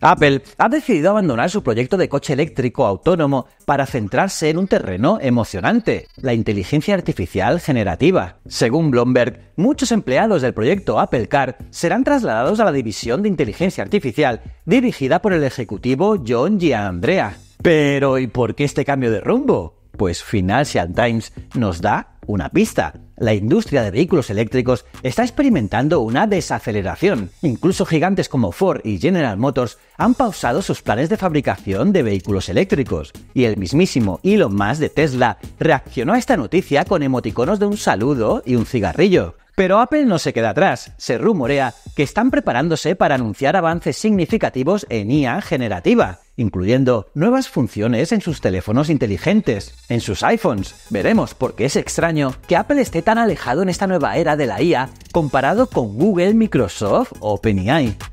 Apple ha decidido abandonar su proyecto de coche eléctrico autónomo para centrarse en un terreno emocionante, la inteligencia artificial generativa. Según Bloomberg, muchos empleados del proyecto Apple Car serán trasladados a la división de inteligencia artificial dirigida por el ejecutivo John Gianandrea. Pero ¿y por qué este cambio de rumbo? Pues Financial Times nos da una pista la industria de vehículos eléctricos está experimentando una desaceleración. Incluso gigantes como Ford y General Motors han pausado sus planes de fabricación de vehículos eléctricos. Y el mismísimo Elon Musk de Tesla reaccionó a esta noticia con emoticonos de un saludo y un cigarrillo. Pero Apple no se queda atrás. Se rumorea que están preparándose para anunciar avances significativos en IA generativa incluyendo nuevas funciones en sus teléfonos inteligentes, en sus iPhones. Veremos por qué es extraño que Apple esté tan alejado en esta nueva era de la IA comparado con Google, Microsoft o OpenAI.